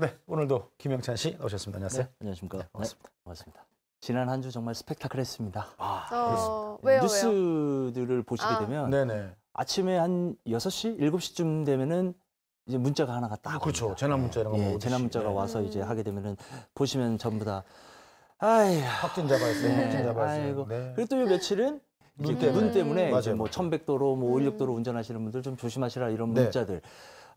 네, 오늘도 김영찬 씨오셨습니다 안녕하세요. 네, 안녕하십니까. 네, 반갑습니다. 네, 반갑습니다. 지난 한 주 정말 스펙타클했습니다. 아, 어... 왜요, 뉴스들을 왜요? 보시게 아. 되면 네네. 아침에 한 6시, 7시쯤 되면은 이제 문자가 하나가 딱 아, 그렇죠. 재난 문자 이런 거 예, 재난 문자가 네. 와서 이제 음. 하게 되면은 보시면 전부 다 아이 확진자 발생, 확진자 발생. 그리고 또 요 며칠은 눈 때문에, 눈 때문에 이제 뭐 1100도로 뭐 56도로 음. 운전하시는 분들 좀 조심하시라 이런 네. 문자들.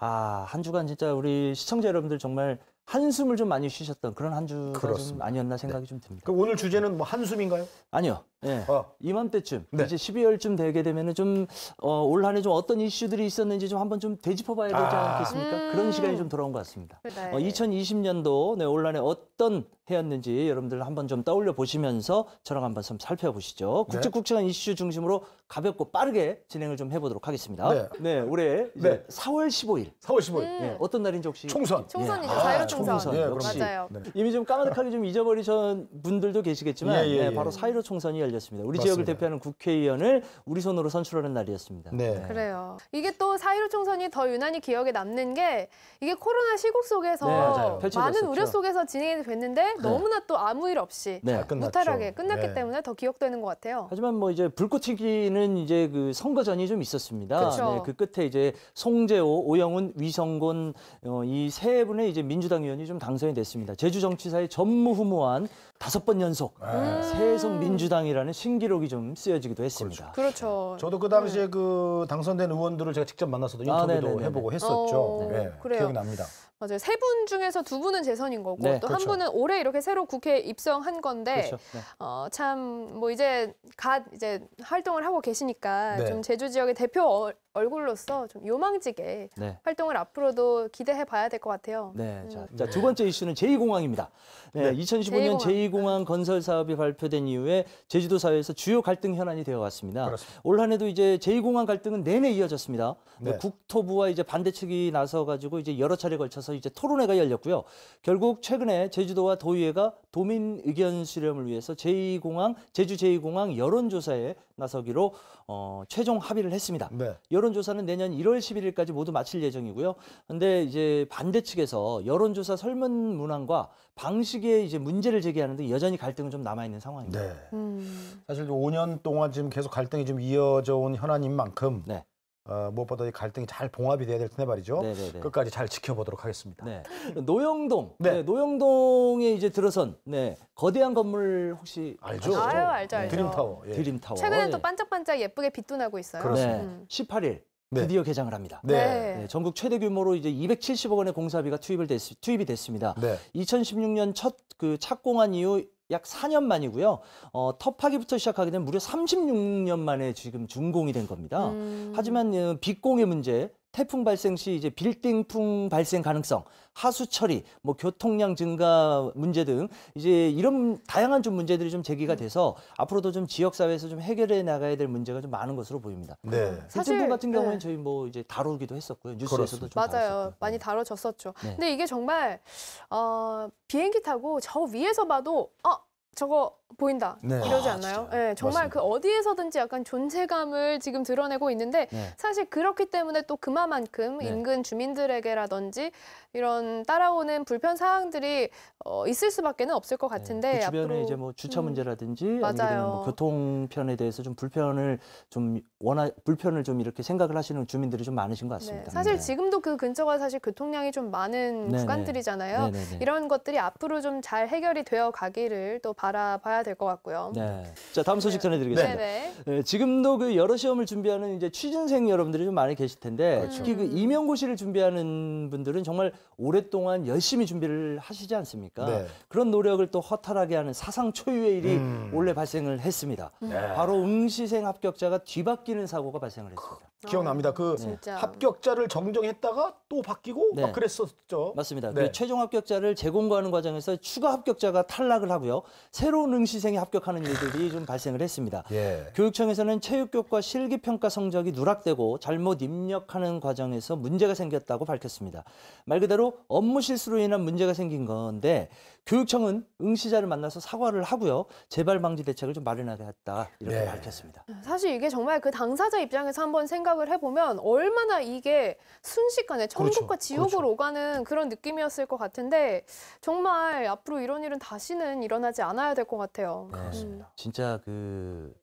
아, 한 주간 진짜 우리 시청자 여러분들 정말 한숨을 좀 많이 쉬셨던 그런 한 주가 좀 아니었나 네. 생각이 네. 좀 듭니다. 오늘 주제는 뭐 한숨인가요? 아니요. 네. 어. 이맘때쯤 네. 이제 12월쯤 되게 되면은 좀올 어, 한해 좀 어떤 이슈들이 있었는지 좀 한번 좀 되짚어봐야 되지 아. 않겠습니까? 음. 그런 시간이 좀 돌아온 것 같습니다. 네. 어, 2020년도 네, 올 한해 어떤 해였는지 여러분들 한번 좀 떠올려 보시면서 저랑 한번 좀 살펴보시죠. 네. 국제국제간 이슈 중심으로 가볍고 빠르게 진행을 좀 해보도록 하겠습니다. 네, 네 올해 이제 4월 15일. 4월 15일. 음. 예, 어떤 날인지 혹시 총선. 총선이죠. 예. 자유 아, 총선. 총선. 네, 역시 네, 맞아요. 이미 좀 까마득하게 좀 잊어버리신 분들도 계시겠지만 예, 예, 예. 바로 4.15 총선이 열 날렸습니다 우리 맞습니다. 지역을 대표하는 국회의원을 우리 손으로 선출하는 날이었습니다. 네. 네. 그래요. 이게 또 사일오 총선이 더 유난히 기억에 남는 게 이게 코로나 시국 속에서 네, 많은 우려 속에서 진행이 됐는데 네. 너무나 또 아무 일 없이 네. 무탈하게 끝났기 네. 때문에 더 기억되는 것 같아요. 하지만 뭐 이제 불꽃튀기는 이제 그 선거전이 좀 있었습니다. 그그 네, 끝에 이제 송재호, 오영훈, 위성곤 어, 이세 분의 이제 민주당 의원이 좀 당선이 됐습니다. 제주 정치사의 전무후무한 다섯 번 연속 네. 새해성 민주당이라는 신기록이 좀 쓰여지기도 했습니다. 그렇죠. 그렇죠. 저도 그 당시에 네. 그 당선된 의원들을 제가 직접 만나서도 아, 인터뷰도 아, 해보고 했었죠. 어, 네. 기억이 납니다. 맞아요. 세 분 중에서 두 분은 재선인 거고 네, 또한 그렇죠. 분은 올해 이렇게 새로 국회 입성한 건데 그렇죠. 네. 어, 참 뭐 이제 갓 이제 활동을 하고 계시니까 네. 좀 제주 지역의 대표 어, 얼굴로서 좀 요망지게 네. 활동을 앞으로도 기대해 봐야 될 것 같아요. 네. 음. 자, 두 번째 이슈는 제2공항입니다. 네, 2015년 제2공항. 제2공항 건설 사업이 발표된 이후에 제주도 사회에서 주요 갈등 현안이 되어 왔습니다. 올 한해도 이제 제2공항 갈등은 내내 이어졌습니다. 뭐 네. 국토부와 이제 반대 측이 나서 가지고 이제 여러 차례 걸쳐서 나서 이제 토론회가 열렸고요. 결국 최근에 제주도와 도의회가 도민 의견 수렴을 위해서 제2공항 제주 제2공항 여론조사에 나서기로 어, 최종 합의를 했습니다. 네. 여론조사는 내년 1월 11일까지 모두 마칠 예정이고요. 근데 이제 반대 측에서 여론조사 설문 문항과 방식에 이제 문제를 제기하는데 여전히 갈등은 좀 남아 있는 상황입니다. 네. 음. 사실 5년 동안 지금 계속 갈등이 좀 이어져 온 현안인 만큼 네. 어, 무엇보다 이 갈등이 잘 봉합이 돼야 될 텐데 말이죠. 네네네. 끝까지 잘 지켜보도록 하겠습니다. 네. 노영동, 네. 네, 노영동에 이제 들어선 네, 거대한 건물 혹시 알죠? 아죠 알죠, 네. 알죠. 드림타워. 예. 드림타워. 최근에 네. 또 반짝반짝 예쁘게 빛도나고 있어요. 그렇 음. 네. 음. 18일 드디어 개장을 합니다. 네. 네. 네. 전국 최대 규모로 이제 270억 원의 공사비가 투입을 됐, 투입이 됐습니다. 네. 2016년 첫 그 착공한 이후 약 4년 만이고요. 어, 텁하기부터 시작하게 된 무려 36년 만에 지금 준공이 된 겁니다. 음. 하지만 빗공의 예, 문제, 태풍 발생 시 이제 빌딩풍 발생 가능성, 하수 처리, 뭐 교통량 증가 문제 등 이제 이런 다양한 좀 문제들이 좀 제기가 돼서 앞으로도 좀 지역 사회에서 좀 해결해 나가야 될 문제가 좀 많은 것으로 보입니다. 네. 사실 그 같은 경우는 네. 저희 뭐 이제 다루기도 했었고요. 뉴스에서도 그렇습니다. 좀 맞아요. 다뤘었고요. 네. 많이 다뤄졌었죠. 네. 근데 이게 정말 어 비행기 타고 저 위에서 봐도 어 저거 보인다 네. 이러지 않나요? 아, 네, 정말 맞습니다. 그 어디에서든지 약간 존재감을 지금 드러내고 있는데 네. 사실 그렇기 때문에 또 그만큼 네. 인근 주민들에게라든지 이런 따라오는 불편 사항들이 어, 있을 수밖에는 없을 것 네. 같은데 그 주변에 앞으로... 이제 뭐 주차 음, 문제라든지 음. 아니면 뭐 교통편에 대해서 좀 불편을 좀 원하 불편을 좀 이렇게 생각을 하시는 주민들이 좀 많으신 것 같습니다. 네. 사실 네. 지금도 그 근처가 사실 교통량이 좀 많은 구간들이잖아요. 이런 것들이 앞으로 좀 잘 해결이 되어 가기를 또 바라봐야. 봐야 될것 같고요. 네. 자 다음 소식 네. 전해드리겠습니다. 네, 네. 네, 지금도 그 여러 시험을 준비하는 이제 취준생 여러분들이 좀 많이 계실 텐데 그렇죠. 특히 그 임용고시를 준비하는 분들은 정말 오랫동안 열심히 준비를 하시지 않습니까? 네. 그런 노력을 또 허탈하게 하는 사상 초유의 일이 음. 원래 발생을 했습니다. 네. 바로 응시생 합격자가 뒤바뀌는 사고가 발생을 했습니다. 기억납니다. 그 진짜. 합격자를 정정했다가 또 바뀌고 네. 막 그랬었죠. 맞습니다. 그 네. 그 최종 합격자를 재공고하는 과정에서 추가 합격자가 탈락을 하고요. 새로운 응시생이 합격하는 일들이 좀 발생을 했습니다. 예. 교육청에서는 체육교과 실기평가 성적이 누락되고 잘못 입력하는 과정에서 문제가 생겼다고 밝혔습니다. 말 그대로 업무 실수로 인한 문제가 생긴 건데 교육청은 응시자를 만나서 사과를 하고요. 재발 방지 대책을 좀 마련하게 다 이렇게 네. 밝혔습니다. 사실 이게 정말 그 당사자 입장에서 한번 생각을 해보면 얼마나 이게 순식간에 그렇죠. 천국과 그렇죠. 지옥으로 그렇죠. 가는 그런 느낌이었을 것 같은데 정말 앞으로 이런 일은 다시는 일어나지 않아야 될 것 같아요. 그렇습니다. 네. 음. 진짜 그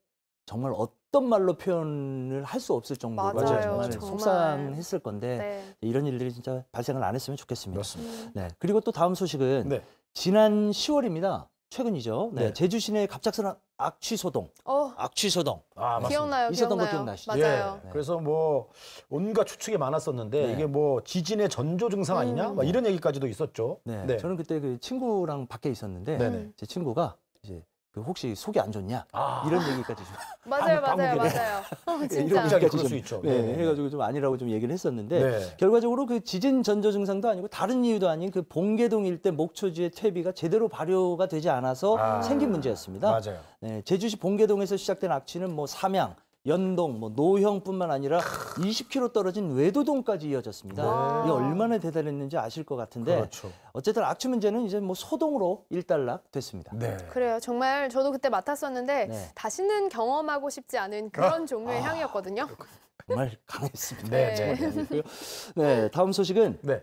정말 어떤 말로 표현을 할 수 없을 정도로 맞아요, 정말, 정말, 속상했을 건데 네. 이런 일들이 진짜 발생을 안 했으면 좋겠습니다. 그렇습니다. 네. 그리고 또 다음 소식은 네. 지난 10월입니다. 최근이죠. 네. 네. 제주 시내 갑작스런 악취 소동. 어. 악취 소동. 아, 맞습니다. 기억나요, 있었던 기억나요. 거 기억나시죠? 맞아요. 예. 네. 그래서 뭐 온갖 추측이 많았었는데 네. 이게 뭐 지진의 전조 증상 아니냐? 음. 막 이런 얘기까지도 있었죠. 네. 네. 저는 그때 그 친구랑 밖에 있었는데 제 친구가 그 혹시 속이 안 좋냐 아. 이런 얘기까지 좀 맞아요 방, 맞아요 맞아요 어, 이런 얘기까지 좀, 있죠 네, 네. 해가지고 좀 아니라고 좀 얘기를 했었는데 네. 결과적으로 그 지진 전조 증상도 아니고 다른 이유도 아닌 그 봉계동 일대 목초지의 퇴비가 제대로 발효가 되지 않아서 아. 생긴 문제였습니다 맞아요 네, 제주시 봉계동에서 시작된 악취는 뭐 삼양 연동, 뭐 노형뿐만 아니라 20km 떨어진 외도동까지 이어졌습니다. 네. 이게 얼마나 대단했는지 아실 것 같은데 그렇죠. 어쨌든 악취 문제는 이제 뭐 소동으로 일단락 됐습니다. 네. 그래요. 정말 저도 그때 맡았었는데 네. 다시는 경험하고 싶지 않은 그런 종류의 아. 향이었거든요. 정말 강했습니다. 네, 네. 네, 다음 소식은 네.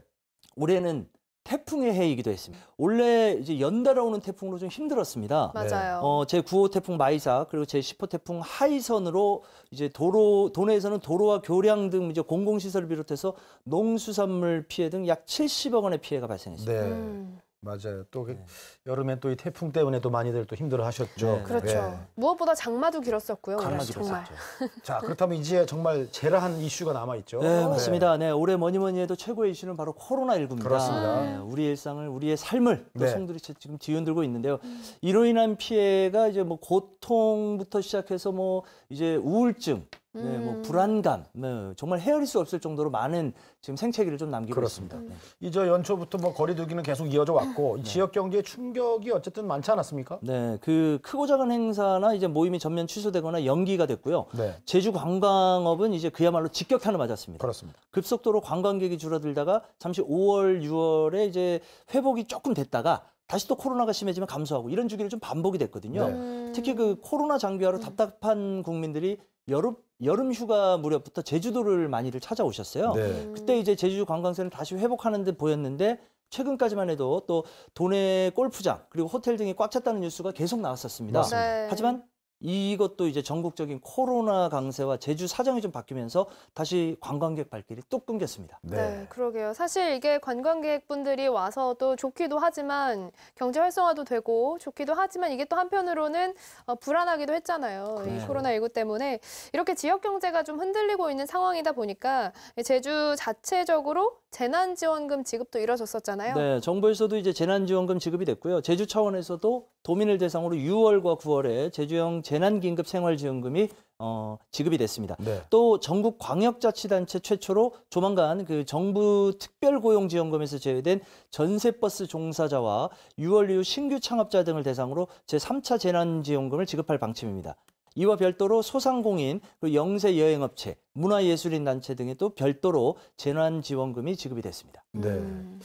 올해는 태풍의 해이기도 했습니다. 원래 이제 연달아 오는 태풍으로 좀 힘들었습니다. 맞아요. 어, 제 9호 태풍 마이사 그리고 제 10호 태풍 하이선으로 이제 도로 도내에서는 도로와 교량 등 이제 공공시설을 비롯해서 농수산물 피해 등 약 70억 원의 피해가 발생했습니다. 네. 음. 맞아요. 또 그 네. 여름엔 또 이 태풍 때문에 또 많이들 또 힘들어하셨죠. 네, 네. 그렇죠. 네. 무엇보다 장마도 길었었고요. 장마도 정말. 길었었죠. 자 그렇다면 이제 정말 제라한 이슈가 남아 있죠. 네 맞습니다. 네 올해 뭐니 뭐니 해도 최고의 이슈는 바로 코로나 19입니다. 그렇습니다. 네, 우리의 일상을 우리의 삶을 또 네. 송두리째 지금 뒤흔들고 있는데요. 이로 인한 피해가 이제 뭐 고통부터 시작해서 뭐 이제 우울증 네, 뭐 음. 불안감, 네, 정말 헤아릴 수 없을 정도로 많은 지금 생채기를 좀 남기고 그렇습니다. 있습니다. 네. 이저 연초부터 뭐 거리두기는 계속 이어져 왔고 음. 네. 지역 경제에 충격이 어쨌든 많지 않았습니까? 네, 그 크고 작은 행사나 이제 모임이 전면 취소되거나 연기가 됐고요. 네. 제주 관광업은 이제 그야말로 직격탄을 맞았습니다. 그렇습니다. 급속도로 관광객이 줄어들다가 잠시 5월, 6월에 이제 회복이 조금 됐다가 다시 또 코로나가 심해지면 감소하고 이런 주기를 좀 반복이 됐거든요. 네. 특히 그 코로나 장비화로 음. 답답한 국민들이 여름 여름 휴가 무렵부터 제주도를 많이들 찾아오셨어요. 네. 그때 이제 제주 관광세를 다시 회복하는 듯 보였는데 최근까지만 해도 또 도내 골프장 그리고 호텔 등이 꽉 찼다는 뉴스가 계속 나왔었습니다. 습니다 네. 하지만 이것도 이제 전국적인 코로나 강세와 제주 사정이 좀 바뀌면서 다시 관광객 발길이 또 끊겼습니다. 네. 네. 그러게요. 사실 이게 관광객분들이 와서 또 좋기도 하지만 경제 활성화도 되고 좋기도 하지만 이게 또 한편으로는 어, 불안하기도 했잖아요. 그래요. 이 코로나19 때문에 이렇게 지역 경제가 좀 흔들리고 있는 상황이다 보니까 제주 자체적으로 재난지원금 지급도 이뤄졌었잖아요. 네, 정부에서도 이제 재난지원금 지급이 됐고요. 제주 차원에서도 도민을 대상으로 6월과 9월에 제주형 재난 재난긴급생활지원금이 어, 지급이 됐습니다. 네. 또 전국 광역자치단체 최초로 조만간 그 정부 특별고용지원금에서 제외된 전세버스 종사자와 6월 이후 신규 창업자 등을 대상으로 제3차 재난지원금을 지급할 방침입니다. 이와 별도로 소상공인, 그 영세 여행업체, 문화예술인 단체 등에 또 별도로 재난지원금이 지급이 됐습니다. 네. 음.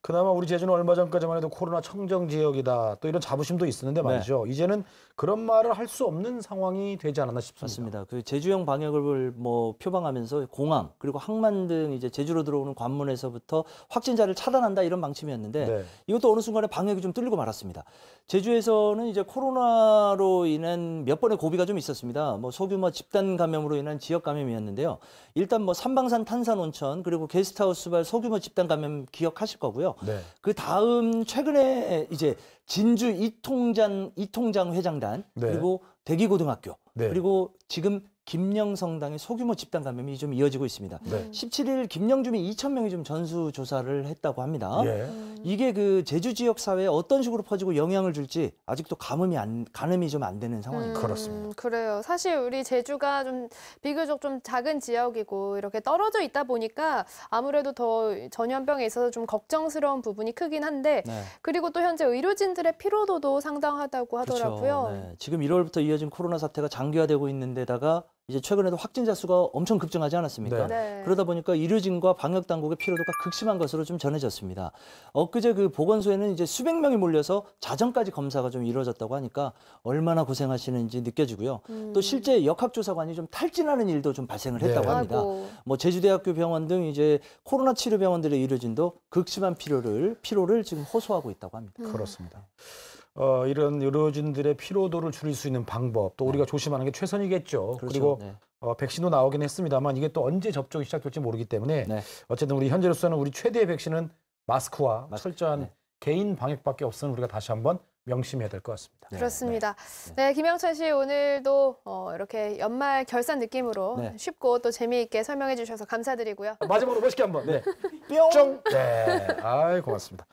그나마 우리 제주는 얼마 전까지만 해도 코로나 청정 지역이다. 또 이런 자부심도 있었는데 네. 말이죠. 네. 이제는 그런 말을 할 수 없는 상황이 되지 않았나 싶습니다. 맞습니다. 그 제주형 방역을 뭐 표방하면서 공항 그리고 항만 등 이제 제주로 들어오는 관문에서부터 확진자를 차단한다 이런 방침이었는데 네. 이것도 어느 순간에 방역이 좀 뚫리고 말았습니다. 제주에서는 이제 코로나로 인한 몇 번의 고비가 좀 있었습니다. 뭐 소규모 집단 감염으로 인한 지역 감염이었는데요. 일단 뭐 삼방산 탄산 온천 그리고 게스트하우스발 소규모 집단 감염 기억하실 거고요. 있고요 네. 그 다음 최근에 이제 진주 이통장 이통장 회장단 네. 그리고 대기고등학교 네. 그리고 지금 김영성당의 소규모 집단 감염이 좀 이어지고 있습니다. 네. 17일 김영 주민 2천 명이 좀 전수 조사를 했다고 합니다. 예. 이게 그 제주 지역 사회에 어떤 식으로 퍼지고 영향을 줄지 아직도 감음이 안 가늠이 좀 안 되는 상황입니다. 음, 그렇습니다. 그래요. 사실 우리 제주가 좀 비교적 좀 작은 지역이고 이렇게 떨어져 있다 보니까 아무래도 더 전염병에 있어서 좀 걱정스러운 부분이 크긴 한데 네. 그리고 또 현재 의료진들의 피로도도 상당하다고 그렇죠. 하더라고요. 그렇죠. 네. 지금 1월부터 이어진 코로나 사태가 장기화되고 있는데다가 이제 최근에도 확진자 수가 엄청 급증하지 않았습니까? 네. 네. 그러다 보니까 의료진과 방역 당국의 피로도가 극심한 것으로 좀 전해졌습니다. 엊그제 그 보건소에는 이제 수백 명이 몰려서 자정까지 검사가 좀 이루어졌다고 하니까 얼마나 고생하시는지 느껴지고요. 음. 또 실제 역학조사관이 좀 탈진하는 일도 좀 발생을 네. 했다고 네. 합니다. 아이고. 뭐 제주대학교 병원 등 이제 코로나 치료 병원들의 의료진도 극심한 피로를 피로를 지금 호소하고 있다고 합니다. 음. 그렇습니다. 어, 이런 의료진들의 피로도를 줄일 수 있는 방법 또 우리가 네. 조심하는 게 최선이겠죠. 그렇죠. 그리고 네. 어, 백신도 나오긴 했습니다만 이게 또 언제 접종이 시작될지 모르기 때문에 네. 어쨌든 우리 현재로서는 우리 최대의 백신은 마스크와 마스크. 철저한 네. 개인 방역밖에 없으면 우리가 다시 한번 명심해야 될 것 같습니다. 네. 그렇습니다. 네. 네, 김영철 씨 오늘도 어, 이렇게 연말 결산 느낌으로 쉽고 또 재미있게 설명해 주셔서 감사드리고요. 마지막으로 멋있게 한번. 네. 뿅. 네. 아, 고맙습니다.